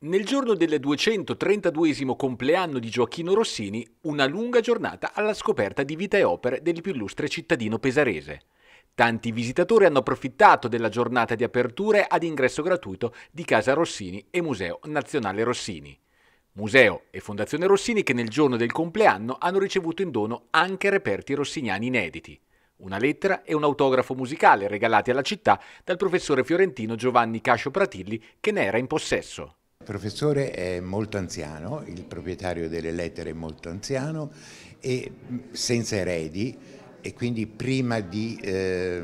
Nel giorno del 232 compleanno di Gioacchino Rossini, una lunga giornata alla scoperta di vita e opere del più illustre cittadino pesarese. Tanti visitatori hanno approfittato della giornata di aperture ad ingresso gratuito di Casa Rossini e Museo Nazionale Rossini. Museo e Fondazione Rossini che nel giorno del compleanno hanno ricevuto in dono anche reperti rossiniani inediti una lettera e un autografo musicale regalati alla città dal professore fiorentino Giovanni Cascio Pratilli che ne era in possesso professore è molto anziano, il proprietario delle lettere è molto anziano e mm, senza eredi e quindi prima di eh,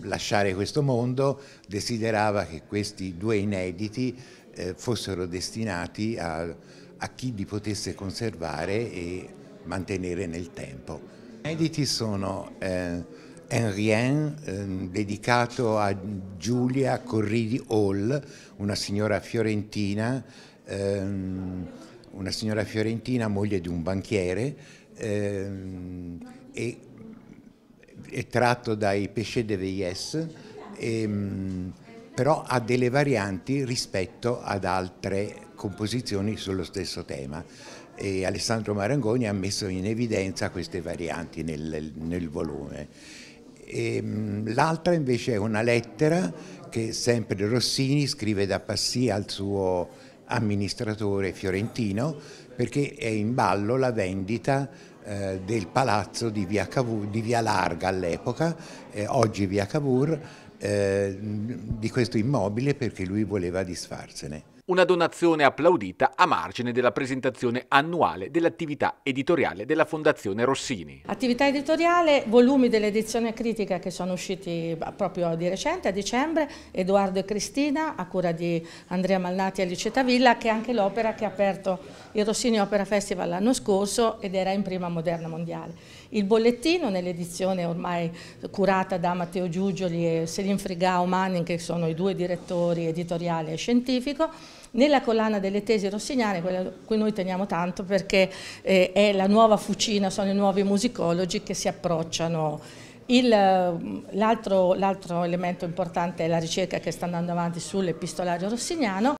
lasciare questo mondo desiderava che questi due inediti eh, fossero destinati a, a, chi li potesse conservare e mantenere nel tempo. Gli inediti sono eh, Henrien eh, dedicato a Giulia Corridi Hall, una signora fiorentina, ehm, una signora fiorentina moglie di un banchiere, ehm, e, è tratto dai Pesce de Veillesse, ehm, però ha delle varianti rispetto ad altre composizioni sullo stesso tema. E Alessandro Marangoni ha messo in evidenza queste varianti nel, nel volume. Ehm, l'altra invece è una lettera che sempre Rossini scrive da Passia al suo amministratore fiorentino perché è in ballo la vendita eh, del palazzo di via, Cavour, di via Larga all'epoca, eh, oggi via Cavour, eh, di questo immobile perché lui voleva disfarsene una donazione applaudita a margine della presentazione annuale dell'attività editoriale della Fondazione Rossini. Attività editoriale, volumi dell'edizione critica che sono usciti proprio di recente, a dicembre, Edoardo e Cristina, a cura di Andrea Malnati e Alice Tavilla, che è anche l'opera che ha aperto il Rossini Opera Festival l'anno scorso ed era in prima moderna mondiale. Il bollettino, nell'edizione ormai curata da Matteo Giugioli e Selin Frigao Manning, che sono i due direttori editoriale e scientifico, nella collana delle tesi rossignane, quella a cui noi teniamo tanto perché eh, è la nuova fucina, sono i nuovi musicologi che si approcciano L'altro elemento importante è la ricerca che sta andando avanti sull'epistolario rossignano.